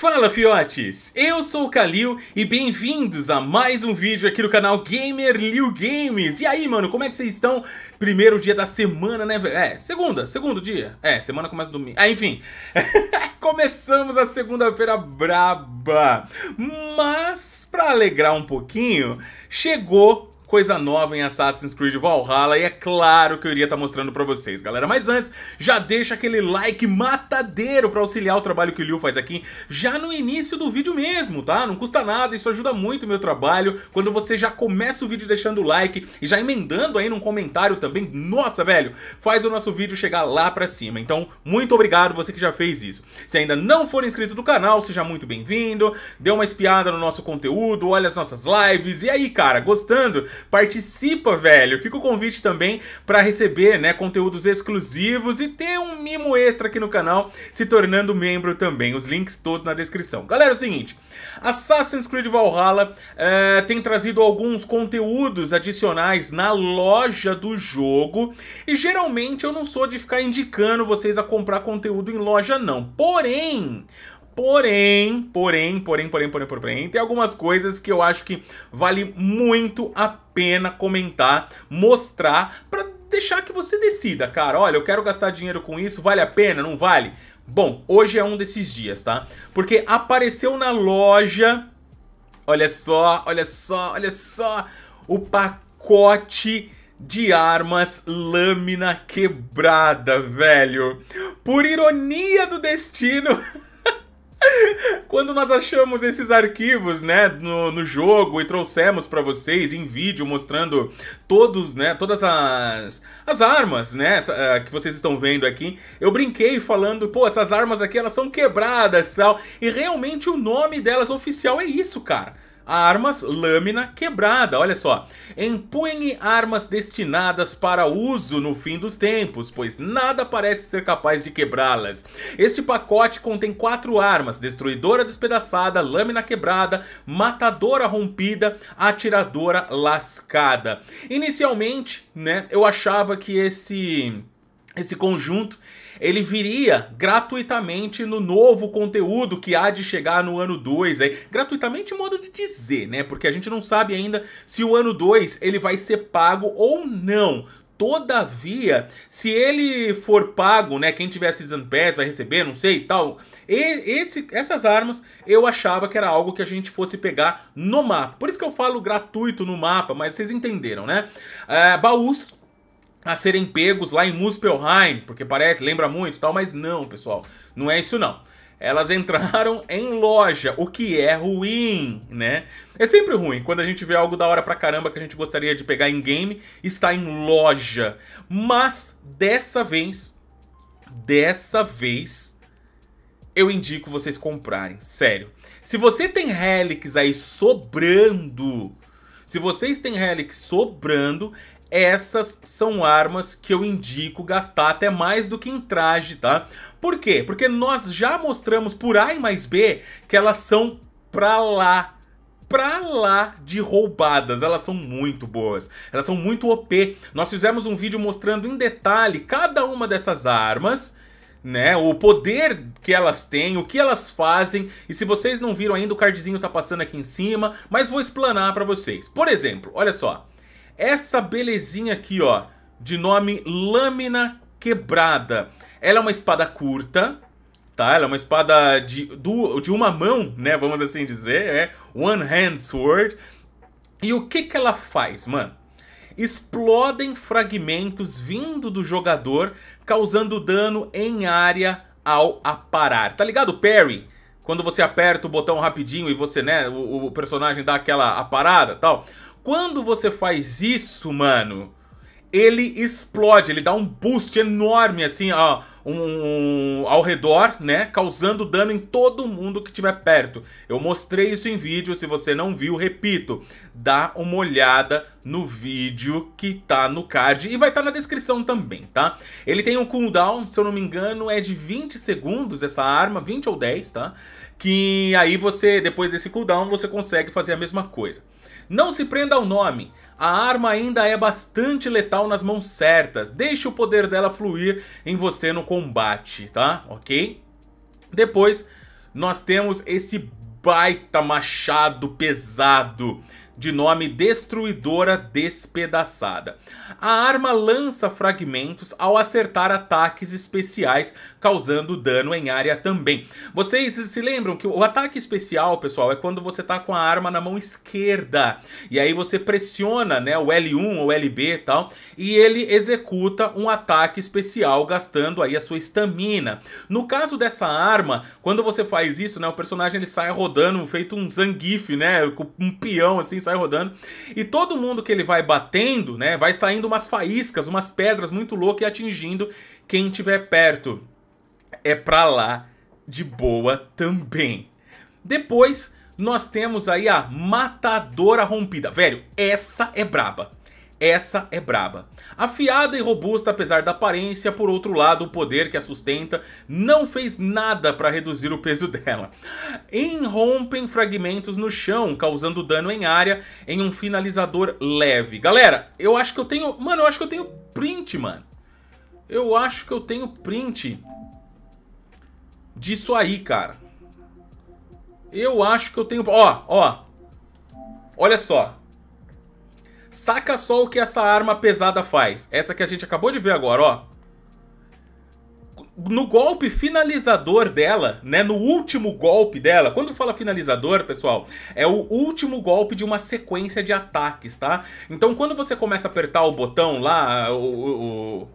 Fala fiotes, eu sou o Kalil e bem-vindos a mais um vídeo aqui no canal Gamer Liu Games E aí mano, como é que vocês estão? Primeiro dia da semana né É, segunda, segundo dia É, semana começa domingo Ah, enfim Começamos a segunda-feira braba Mas, pra alegrar um pouquinho, chegou coisa nova em Assassin's Creed Valhalla e é claro que eu iria estar tá mostrando pra vocês, galera. Mas antes, já deixa aquele like matadeiro pra auxiliar o trabalho que o Liu faz aqui já no início do vídeo mesmo, tá? Não custa nada, isso ajuda muito o meu trabalho. Quando você já começa o vídeo deixando o like e já emendando aí num comentário também, nossa, velho, faz o nosso vídeo chegar lá pra cima. Então, muito obrigado você que já fez isso. Se ainda não for inscrito do canal, seja muito bem-vindo, dê uma espiada no nosso conteúdo, olha as nossas lives. E aí, cara, gostando? participa, velho. Fica o convite também para receber, né, conteúdos exclusivos e ter um mimo extra aqui no canal, se tornando membro também. Os links todos na descrição. Galera, é o seguinte, Assassin's Creed Valhalla eh, tem trazido alguns conteúdos adicionais na loja do jogo e geralmente eu não sou de ficar indicando vocês a comprar conteúdo em loja não. Porém, Porém, porém, porém, porém, porém, porém, tem algumas coisas que eu acho que vale muito a pena comentar, mostrar, para deixar que você decida, cara. Olha, eu quero gastar dinheiro com isso, vale a pena, não vale? Bom, hoje é um desses dias, tá? Porque apareceu na loja, olha só, olha só, olha só, o pacote de armas lâmina quebrada, velho. Por ironia do destino... Quando nós achamos esses arquivos, né, no, no jogo e trouxemos para vocês em vídeo mostrando todos, né, todas as, as armas, né, eh, que vocês estão vendo aqui, eu brinquei falando, pô, essas armas aqui elas são quebradas, e tal, e realmente o nome delas oficial é isso, cara armas lâmina quebrada. Olha só. Empunhe armas destinadas para uso no fim dos tempos, pois nada parece ser capaz de quebrá-las. Este pacote contém quatro armas: destruidora despedaçada, lâmina quebrada, matadora rompida, atiradora lascada. Inicialmente, né, eu achava que esse esse conjunto ele viria gratuitamente no novo conteúdo que há de chegar no ano 2 aí. Gratuitamente modo de dizer, né? Porque a gente não sabe ainda se o ano 2 ele vai ser pago ou não. Todavia, se ele for pago, né, quem tiver Season Pass vai receber, não sei e tal. E, esse, essas armas eu achava que era algo que a gente fosse pegar no mapa. Por isso que eu falo gratuito no mapa, mas vocês entenderam, né? É, baús, a serem pegos lá em Muspelheim, porque parece, lembra muito tal, mas não, pessoal, não é isso não. Elas entraram em loja, o que é ruim, né? É sempre ruim quando a gente vê algo da hora pra caramba que a gente gostaria de pegar em game, está em loja. Mas dessa vez, dessa vez, eu indico vocês comprarem, sério. Se você tem relics aí sobrando, se vocês têm relics sobrando, essas são armas que eu indico gastar até mais do que em traje, tá? Por quê? Porque nós já mostramos por A e mais B que elas são pra lá pra lá de roubadas. Elas são muito boas. Elas são muito OP. Nós fizemos um vídeo mostrando em detalhe cada uma dessas armas. Né, o poder que elas têm, o que elas fazem, e se vocês não viram ainda, o cardzinho tá passando aqui em cima, mas vou explanar para vocês. Por exemplo, olha só, essa belezinha aqui, ó, de nome Lâmina Quebrada. Ela é uma espada curta, tá? Ela é uma espada de, de uma mão, né? Vamos assim dizer, é one hand sword. E o que que ela faz, mano? Explodem fragmentos vindo do jogador, causando dano em área ao aparar. Tá ligado, parry? Quando você aperta o botão rapidinho e você, né, o, o personagem dá aquela aparada, tal. Quando você faz isso, mano, ele explode, ele dá um boost enorme assim ó, um, ao redor, né? Causando dano em todo mundo que estiver perto. Eu mostrei isso em vídeo, se você não viu, repito, dá uma olhada no vídeo que tá no card e vai estar tá na descrição também, tá? Ele tem um cooldown, se eu não me engano, é de 20 segundos essa arma, 20 ou 10, tá? Que aí você, depois desse cooldown, você consegue fazer a mesma coisa. Não se prenda ao nome. A arma ainda é bastante letal nas mãos certas. Deixe o poder dela fluir em você no combate, tá? Ok? Depois, nós temos esse baita machado pesado de nome Destruidora Despedaçada. A arma lança fragmentos ao acertar ataques especiais, causando dano em área também. Vocês se lembram que o ataque especial, pessoal, é quando você tá com a arma na mão esquerda. E aí você pressiona, né, o L1 ou LB e tal, e ele executa um ataque especial, gastando aí a sua estamina. No caso dessa arma, quando você faz isso, né, o personagem ele sai rodando feito um Zangief, né, com um peão assim, sai rodando. E todo mundo que ele vai batendo, né, vai saindo umas faíscas, umas pedras muito loucas e atingindo quem tiver perto. É pra lá de boa também. Depois nós temos aí a Matadora Rompida. Velho, essa é braba. Essa é braba. Afiada e robusta apesar da aparência, por outro lado, o poder que a sustenta não fez nada para reduzir o peso dela. Enrompem fragmentos no chão, causando dano em área em um finalizador leve. Galera, eu acho que eu tenho... Mano, eu acho que eu tenho print, mano. Eu acho que eu tenho print disso aí, cara. Eu acho que eu tenho... Ó, ó. Olha só. Saca só o que essa arma pesada faz. Essa que a gente acabou de ver agora, ó. No golpe finalizador dela, né, no último golpe dela, quando fala finalizador, pessoal, é o último golpe de uma sequência de ataques, tá? Então quando você começa a apertar o botão lá, o, o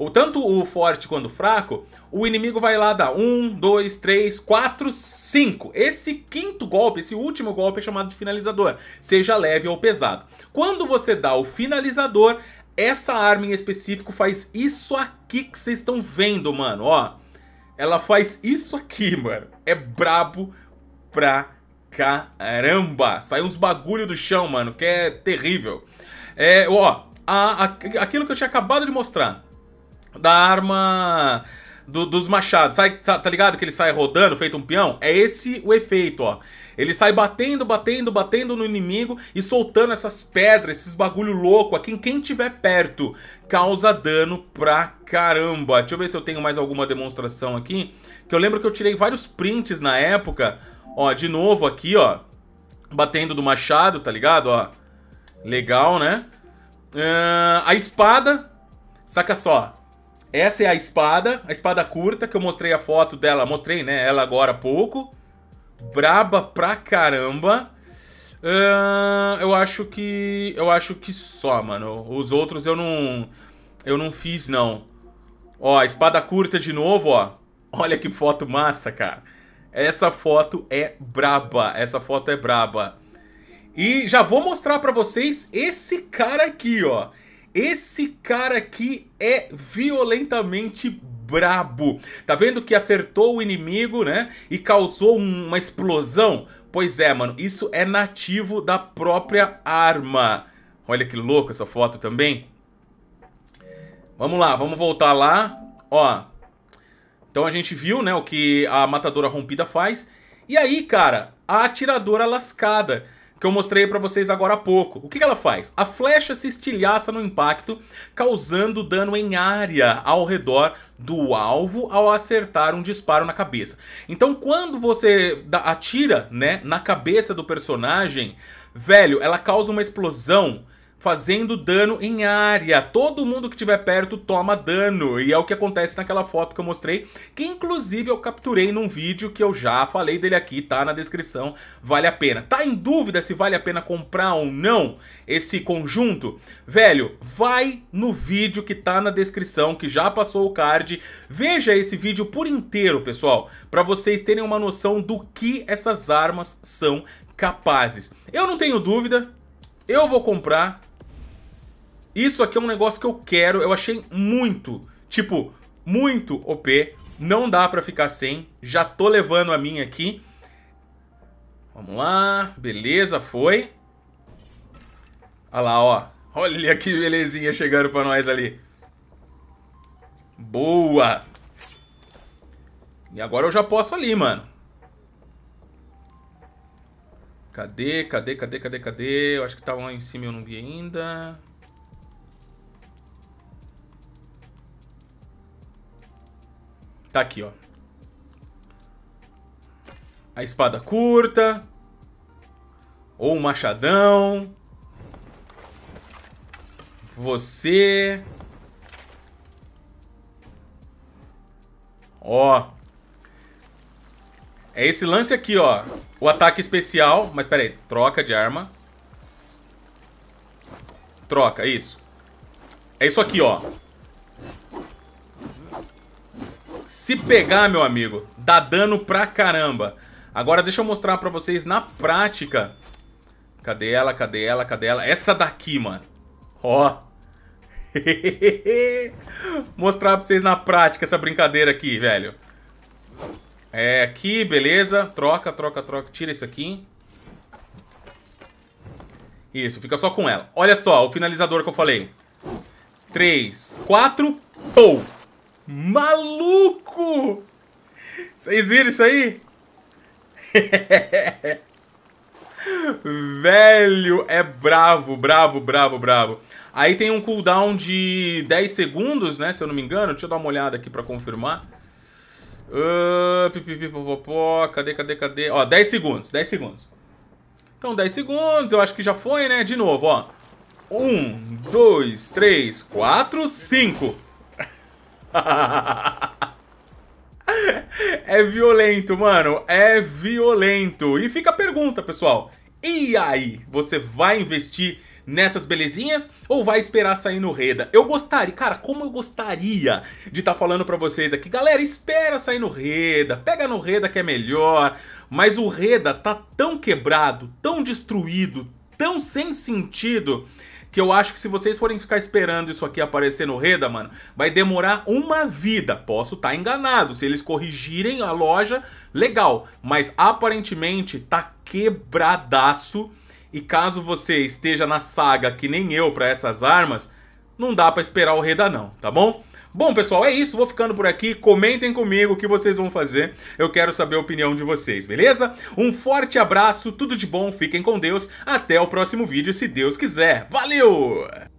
ou tanto o forte quanto o fraco, o inimigo vai lá dar um, dois, três, quatro, cinco. Esse quinto golpe, esse último golpe é chamado de finalizador, seja leve ou pesado. Quando você dá o finalizador, essa arma em específico faz isso aqui que vocês estão vendo, mano, ó. Ela faz isso aqui, mano. É brabo pra caramba. Sai uns bagulho do chão, mano, que é terrível. É, ó, a, a, aquilo que eu tinha acabado de mostrar da arma do, dos machados. Sai, tá ligado que ele sai rodando, feito um peão? É esse o efeito, ó. Ele sai batendo, batendo, batendo no inimigo e soltando essas pedras, esses bagulho louco. A quem, quem tiver perto causa dano pra caramba. Deixa eu ver se eu tenho mais alguma demonstração aqui. Que eu lembro que eu tirei vários prints na época. Ó, de novo aqui, ó. Batendo do machado, tá ligado? Ó. Legal, né? Uh, a espada. Saca só. Essa é a espada, a espada curta, que eu mostrei a foto dela, mostrei, né, ela agora há pouco. Braba pra caramba. Uh, eu acho que... eu acho que só, mano. Os outros eu não... eu não fiz, não. Ó, a espada curta de novo, ó. Olha que foto massa, cara. Essa foto é braba, essa foto é braba. E já vou mostrar pra vocês esse cara aqui, ó. Esse cara aqui é violentamente brabo. Tá vendo que acertou o inimigo, né? E causou uma explosão? Pois é, mano, isso é nativo da própria arma. Olha que louco essa foto também. Vamos lá, vamos voltar lá. Ó. Então a gente viu, né, o que a matadora rompida faz. E aí, cara, a atiradora lascada que eu mostrei para vocês agora há pouco. O que ela faz? A flecha se estilhaça no impacto, causando dano em área ao redor do alvo ao acertar um disparo na cabeça. Então quando você atira né, na cabeça do personagem, velho, ela causa uma explosão fazendo dano em área. Todo mundo que estiver perto toma dano. E é o que acontece naquela foto que eu mostrei, que inclusive eu capturei num vídeo que eu já falei dele aqui, tá na descrição, vale a pena. Tá em dúvida se vale a pena comprar ou não esse conjunto? Velho, vai no vídeo que tá na descrição, que já passou o card. Veja esse vídeo por inteiro, pessoal, para vocês terem uma noção do que essas armas são capazes. Eu não tenho dúvida, eu vou comprar isso aqui é um negócio que eu quero, eu achei muito, tipo, muito OP. Não dá pra ficar sem, já tô levando a minha aqui. Vamos lá, beleza, foi. Olha lá, ó. Olha que belezinha chegando pra nós ali. Boa! E agora eu já posso ali, mano. Cadê, cadê, cadê, cadê, cadê? Eu acho que tava tá lá em cima e eu não vi ainda. Tá aqui, ó. A espada curta. Ou um machadão. Você. Ó. É esse lance aqui, ó. O ataque especial. Mas peraí, Troca de arma. Troca, isso. É isso aqui, ó. Se pegar, meu amigo, dá dano pra caramba. Agora deixa eu mostrar pra vocês na prática. Cadê ela? Cadê ela? Cadê ela? Essa daqui, mano. Ó. mostrar pra vocês na prática essa brincadeira aqui, velho. É aqui, beleza. Troca, troca, troca. Tira isso aqui. Isso, fica só com ela. Olha só, o finalizador que eu falei. Três, quatro, pou! Maluco! Vocês viram isso aí? Velho, é bravo, bravo, bravo, bravo. Aí tem um cooldown de 10 segundos, né? Se eu não me engano. Deixa eu dar uma olhada aqui pra confirmar. Ah, cadê, cadê, cadê? Ó, 10 segundos, 10 segundos. Então, 10 segundos, eu acho que já foi, né? De novo, ó. 1, 2, 3, 4, 5. é violento, mano. É violento. E fica a pergunta, pessoal. E aí? Você vai investir nessas belezinhas ou vai esperar sair no Reda? Eu gostaria, cara, como eu gostaria de estar tá falando para vocês aqui, galera, espera sair no Reda, pega no Reda que é melhor, mas o Reda tá tão quebrado, tão destruído, tão sem sentido que eu acho que se vocês forem ficar esperando isso aqui aparecer no Reda, mano, vai demorar uma vida. Posso estar tá enganado. Se eles corrigirem a loja, legal. Mas aparentemente tá quebradaço. E caso você esteja na saga que nem eu para essas armas, não dá para esperar o Reda não, tá bom? Bom, pessoal, é isso. Vou ficando por aqui. Comentem comigo o que vocês vão fazer. Eu quero saber a opinião de vocês, beleza? Um forte abraço, tudo de bom, fiquem com Deus. Até o próximo vídeo, se Deus quiser. Valeu!